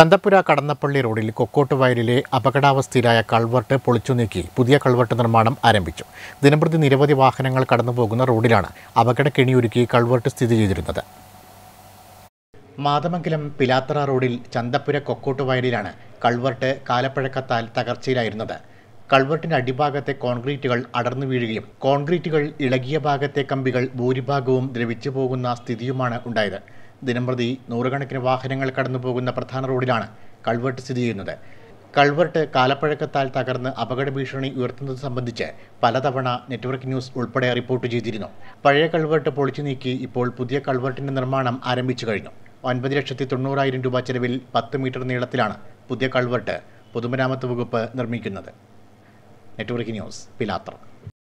ചന്തപ്പുര കടന്നപ്പള്ളി റോഡിൽ കൊക്കോട്ടുവയലിലെ അപകടാവസ്ഥയിലായ കൾവർട്ട് പൊളിച്ചു നീക്കി പുതിയ കൾവർട്ട് നിർമ്മാണം ആരംഭിച്ചു ദിനംപ്രതി നിരവധി വാഹനങ്ങൾ കടന്നുപോകുന്ന റോഡിലാണ് അപകട കെണിയൊരുക്കി കൾവർട്ട് സ്ഥിതി ചെയ്തിരുന്നത് മാതമംഗലം പിലാത്തറ റോഡിൽ ചന്തപ്പുര കൊക്കോട്ടുവയലിലാണ് കൾവർട്ട് കാലപ്പഴക്കത്താൽ തകർച്ചയിലായിരുന്നത് കൾവർട്ടിൻ്റെ അടിഭാഗത്തെ കോൺക്രീറ്റുകൾ അടർന്നു വീഴുകയും കോൺക്രീറ്റുകൾ ഇളകിയ ഭാഗത്തെ കമ്പികൾ ഭൂരിഭാഗവും ദ്രവിച്ചു പോകുന്ന സ്ഥിതിയുമാണ് ഉണ്ടായത് ദിനംപ്രതി നൂറുകണക്കിന് വാഹനങ്ങൾ കടന്നു പോകുന്ന പ്രധാന റോഡിലാണ് കൾവെട്ട് സ്ഥിതി ചെയ്യുന്നത് കൾവെട്ട് കാലപ്പഴക്കത്താൽ തകർന്ന് അപകട ഭീഷണി ഉയർത്തുന്നത് സംബന്ധിച്ച് പലതവണ നെറ്റ്വർക്ക് ന്യൂസ് ഉൾപ്പെടെ റിപ്പോർട്ട് ചെയ്തിരുന്നു പഴയ കൾവെട്ട് പൊളിച്ചു നീക്കി ഇപ്പോൾ പുതിയ കൾവെട്ടിൻ്റെ നിർമ്മാണം ആരംഭിച്ചു കഴിഞ്ഞു ഒൻപത് ലക്ഷത്തി തൊണ്ണൂറായിരം രൂപ ചെലവിൽ പത്ത് മീറ്റർ നീളത്തിലാണ് പുതിയ കൾവെട്ട് പൊതുമരാമത്ത് വകുപ്പ് നിർമ്മിക്കുന്നത് നെറ്റ്വർക്ക് ന്യൂസ് പിലാത്ര